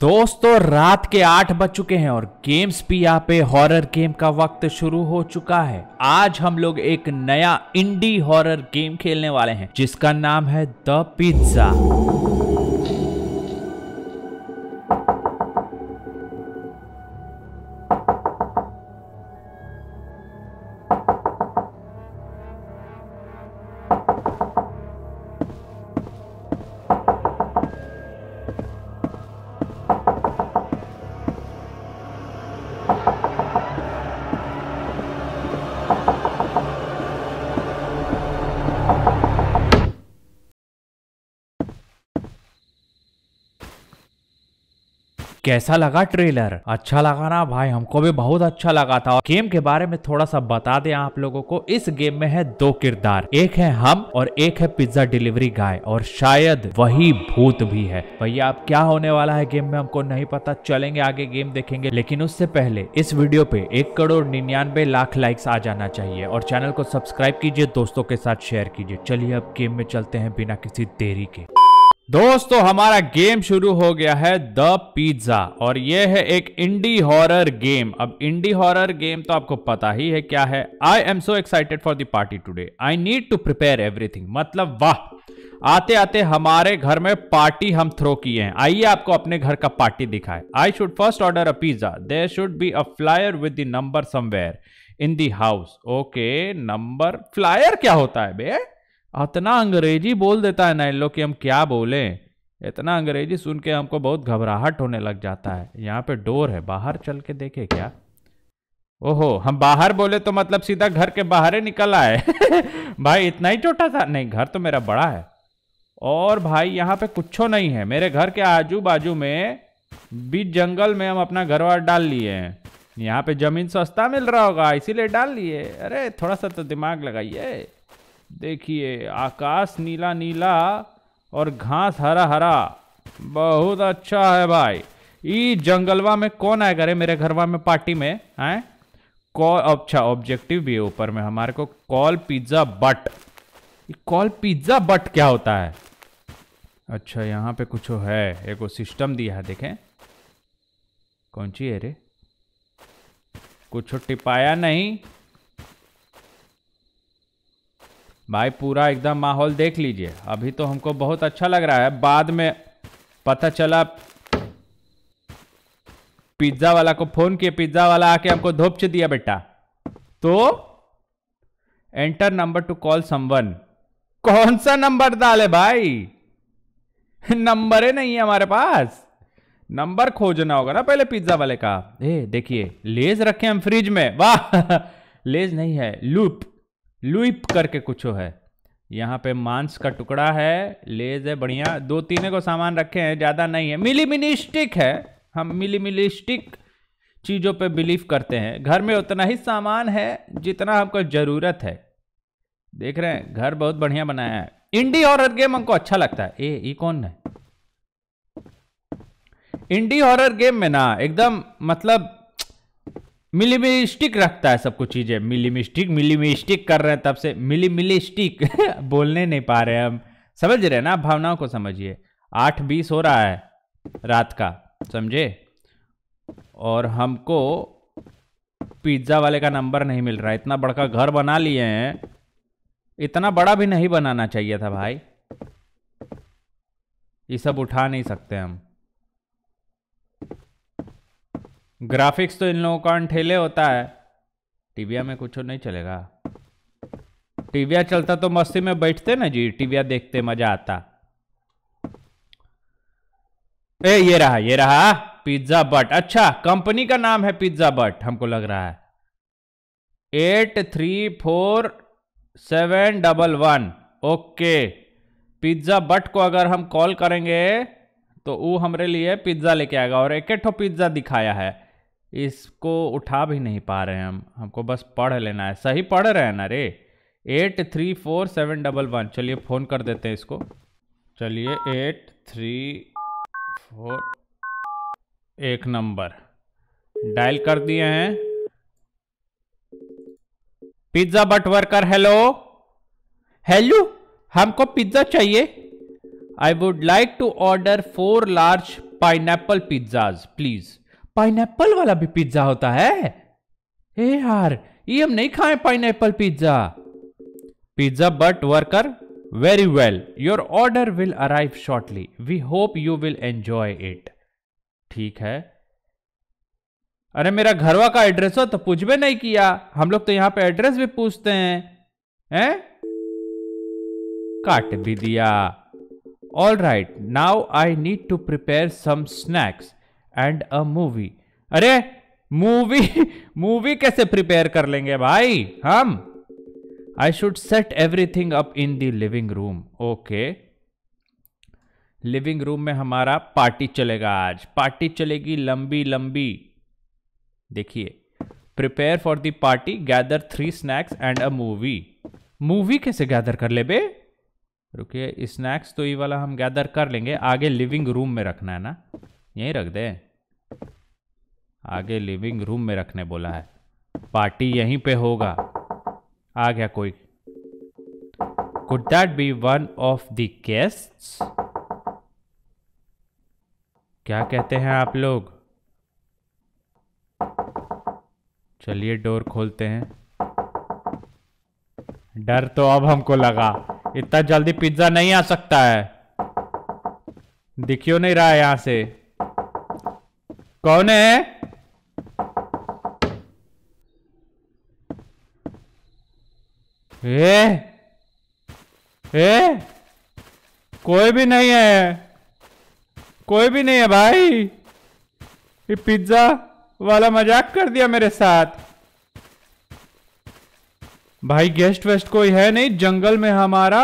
दोस्तों रात के आठ बज चुके हैं और गेम्स भी यहाँ पे हॉरर गेम का वक्त शुरू हो चुका है आज हम लोग एक नया इंडी हॉरर गेम खेलने वाले हैं जिसका नाम है द पिज्जा कैसा लगा ट्रेलर अच्छा लगा ना भाई हमको भी बहुत अच्छा लगा था और गेम के बारे में थोड़ा सा बता दें आप लोगों को इस गेम में है दो किरदार एक है हम और एक है पिज्जा डिलीवरी गाय और शायद वही भूत भी है भैया अब क्या होने वाला है गेम में हमको नहीं पता चलेंगे आगे गेम देखेंगे लेकिन उससे पहले इस वीडियो पे एक करोड़ निन्यानवे लाख लाइक्स आ जाना चाहिए और चैनल को सब्सक्राइब कीजिए दोस्तों के साथ शेयर कीजिए चलिए अब गेम में चलते हैं बिना किसी देरी के दोस्तों हमारा गेम शुरू हो गया है द पिज्जा और यह है एक इंडी हॉरर गेम अब इंडी हॉरर गेम तो आपको पता ही है क्या है I am so excited for the party today I need to prepare everything मतलब वाह आते आते हमारे घर में पार्टी हम थ्रो किए हैं आइए आपको अपने घर का पार्टी दिखाए I should first order a pizza there should be a flyer with the number somewhere in the house okay number flyer क्या होता है भैया इतना अंग्रेजी बोल देता है लोग कि हम क्या बोले इतना अंग्रेजी सुन के हमको बहुत घबराहट होने लग जाता है यहाँ पे डोर है बाहर चल के देखे क्या ओहो हम बाहर बोले तो मतलब सीधा घर के बाहर ही निकल आए भाई इतना ही छोटा था नहीं घर तो मेरा बड़ा है और भाई यहाँ पे कुछ नहीं है मेरे घर के आजू बाजू में बीच जंगल में हम अपना घर वार डाल लिए हैं यहाँ पे जमीन सस्ता मिल रहा होगा इसीलिए डाल लिए अरे थोड़ा सा तो दिमाग लगाइए देखिए आकाश नीला नीला और घास हरा हरा बहुत अच्छा है भाई ई जंगलवा में कौन आएगा रे मेरे घरवा में पार्टी में हैं कॉल अच्छा ऑब्जेक्टिव भी है ऊपर में हमारे को call pizza but call pizza but क्या होता है अच्छा यहाँ पे कुछ है एक सिस्टम दिया है देखें कौन सी है रे कुछ टिपाया नहीं भाई पूरा एकदम माहौल देख लीजिए अभी तो हमको बहुत अच्छा लग रहा है बाद में पता चला पिज्जा वाला को फोन किया पिज्जा वाला आके हमको धोपच दिया बेटा तो enter number to call someone कौन सा नंबर डाले भाई नंबर है नहीं है हमारे पास नंबर खोजना होगा ना पहले पिज्जा वाले का ए देखिए लेज रखे हम फ्रिज में वाह लेज नहीं है लूप लुइप करके कुछ है यहाँ पे मांस का टुकड़ा है लेज है बढ़िया दो तीन को सामान रखे हैं ज़्यादा नहीं है मिली मिली स्टिक है हम मिली मिली स्टिक चीज़ों पे बिलीव करते हैं घर में उतना ही सामान है जितना हमको ज़रूरत है देख रहे हैं घर बहुत बढ़िया बनाया है इंडी हॉरर गेम हमको अच्छा लगता है ए ये कौन है इंडी हॉरर गेम में ना एकदम मतलब मिलीमिस्टिक रखता है सब कुछ चीज़ें मिलीमिस्टिक मिलीमिस्टिक कर रहे हैं तब से मिली स्टिक बोलने नहीं पा रहे हम समझ रहे हैं ना भावनाओं को समझिए आठ बीस हो रहा है रात का समझे और हमको पिज्ज़ा वाले का नंबर नहीं मिल रहा इतना बड़का घर बना लिए हैं इतना बड़ा भी नहीं बनाना चाहिए था भाई ये सब उठा नहीं सकते हम ग्राफिक्स तो इन लोगों का ठेले होता है टीविया में कुछ नहीं चलेगा टीविया चलता तो मस्ती में बैठते ना जी टीविया देखते मजा आता ए ये रहा ये रहा पिज्जा बट अच्छा कंपनी का नाम है पिज्जा बट हमको लग रहा है eight three four seven double one okay pizza but को अगर हम कॉल करेंगे तो वो हमारे लिए पिज्ज़ा लेके आएगा और एक ठो पिज्ज़ा दिखाया है इसको उठा भी नहीं पा रहे हैं हम हमको बस पढ़ लेना है सही पढ़ रहे हैं ना रे eight three four seven double one चलिए फ़ोन कर देते हैं इसको चलिए एट थ्री फोर एक नंबर डायल कर दिए हैं pizza but worker hello hello हमको पिज्ज़ा चाहिए I would like to order four large pineapple pizzas please pineapple वाला भी पिज्जा होता है हे यार ये हम नहीं खाए pineapple pizza pizza but worker very well your order will arrive shortly we hope you will enjoy it ठीक है अरे मेरा घरवा का एड्रेस हो तो पूछ भी नहीं किया हम लोग तो यहां पे एड्रेस भी पूछते हैं हैं काट भी दिया all right now I need to prepare some snacks and a movie अरे मूवी मूवी कैसे प्रिपेयर कर लेंगे भाई हम I should set everything up in the living room okay living room में हमारा पार्टी चलेगा आज पार्टी चलेगी लंबी लंबी देखिए prepare for the party gather three snacks and a movie movie कैसे गैदर कर ले बे रुकिए स्नैक्स तो ये वाला हम गैदर कर लेंगे आगे लिविंग रूम में रखना है ना यहीं रख दे आगे लिविंग रूम में रखने बोला है पार्टी यहीं पे होगा आ गया कोई could that be one of the guests क्या कहते हैं आप लोग चलिए डोर खोलते हैं डर तो अब हमको लगा इतना जल्दी पिज्जा नहीं आ सकता है दिखियो नहीं रहा है यहां से कौन है ए ए कोई भी नहीं है कोई भी नहीं है भाई ये पिज्जा वाला मजाक कर दिया मेरे साथ भाई गेस्ट वेस्ट कोई है नहीं जंगल में हमारा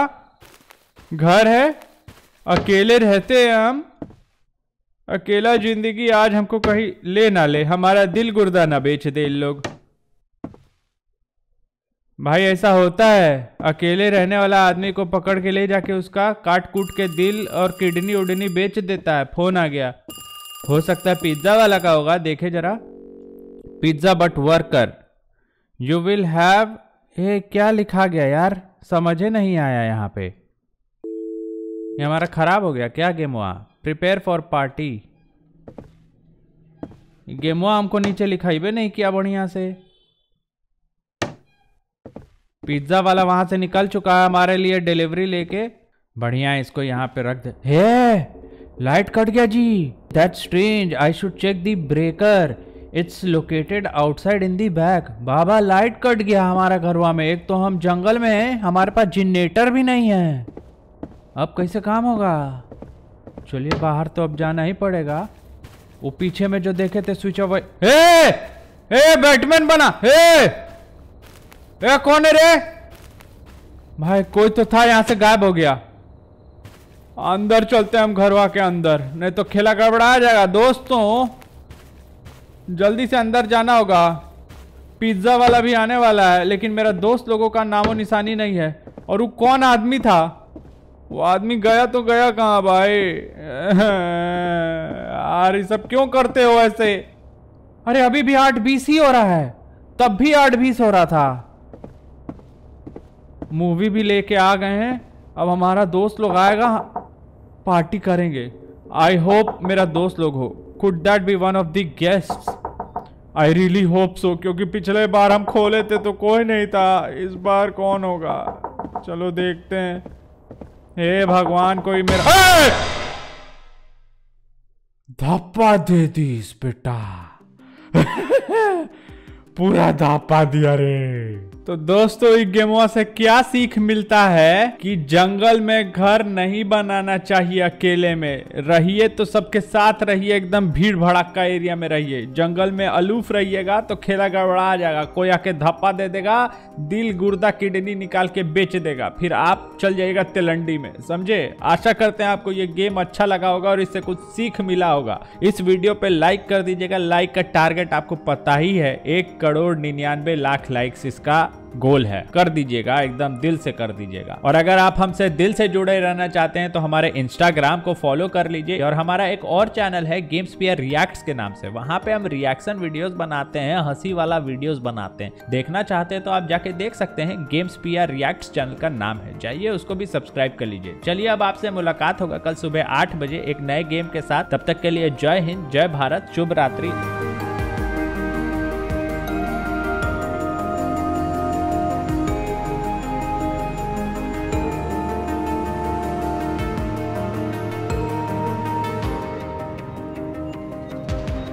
घर है अकेले रहते हैं हम अकेला जिंदगी आज हमको कहीं ले ना ले हमारा दिल गुर्दा ना बेच दे इन लोग भाई ऐसा होता है अकेले रहने वाला आदमी को पकड़ के ले जाके उसका काट कूट के दिल और किडनी उडनी बेच देता है फोन आ गया हो सकता है पिज्ज़ा वाला का होगा देखे जरा pizza but worker you will have ये क्या लिखा गया यार समझे नहीं आया यहाँ पे ये हमारा ख़राब हो गया क्या गेम हुआ प्रिपेयर फॉर पार्टी गेमुआ हमको नीचे लिखाइबे नहीं किया बढ़िया से पिज्जा वाला वहां से निकल चुका है हमारे लिए डिलीवरी लेके बढ़िया इसको यहाँ पे रख दे हे लाइट कट गया जी that strange I should check the breaker it's located outside in the back बाबा लाइट कट गया हमारा घरवा में एक तो हम जंगल में हैं हमारे पास जनरेटर भी नहीं है अब कैसे काम होगा चलिए बाहर तो अब जाना ही पड़ेगा वो पीछे में जो देखे थे स्विच ऑफ हे हे बैटमैन बना हे ए कौन है रे भाई कोई तो था यहां से गायब हो गया अंदर चलते हम घरवा के अंदर नहीं तो खेला गड़बड़ा जाएगा दोस्तों जल्दी से अंदर जाना होगा पिज्ज़ा वाला भी आने वाला है लेकिन मेरा दोस्त लोगों का नामो निशानी नहीं है और वो कौन आदमी था वो आदमी गया तो गया कहा भाई यार ये सब क्यों करते हो ऐसे अरे अभी भी आठ बीस ही हो रहा है तब भी आठ बीस हो रहा था मूवी भी लेके आ गए हैं अब हमारा दोस्त लोग आएगा पार्टी करेंगे आई होप मेरा दोस्त लोग हो could that be one of the guest I really hope so क्योंकि पिछले बार हम खोले थे तो कोई नहीं था इस बार कौन होगा चलो देखते हैं हे भगवान कोई मेरा धप्पा दे दी इस बेटा पूरा धापा दिया रे तो दोस्तों इस गेमों से क्या सीख मिलता है कि जंगल में घर नहीं बनाना चाहिए अकेले में रहिए तो सबके साथ रहिए एकदम भीड़ भड़ाका एरिया में रहिए जंगल में अलूफ रहिएगा तो खेला गड़बड़ा आ जाएगा कोई आके धप्पा दे देगा दिल गुर्दा किडनी निकाल के बेच देगा फिर आप चल जाइएगा तेलंडी में समझे आशा करते हैं आपको ये गेम अच्छा लगा होगा और इससे कुछ सीख मिला होगा इस वीडियो पे लाइक कर दीजिएगा लाइक का टारगेट आपको पता ही है एक करोड़ निन्यानवे लाख लाइक्स इसका गोल है कर दीजिएगा एकदम दिल से कर दीजिएगा और अगर आप हमसे दिल से जुड़े रहना चाहते हैं तो हमारे इंस्टाग्राम को फॉलो कर लीजिए और हमारा एक और चैनल है गेम्स पियर रियक्ट के नाम से वहां पे हम रिएक्शन वीडियोस बनाते हैं हंसी वाला वीडियोस बनाते हैं देखना चाहते हैं तो आप जाके देख सकते हैं गेम्स पियर रियक्ट चैनल का नाम है जाइए उसको भी सब्सक्राइब कर लीजिए चलिए अब आपसे मुलाकात होगा कल सुबह आठ बजे एक नए गेम के साथ तब तक के लिए जय हिंद जय भारत शुभ रात्रि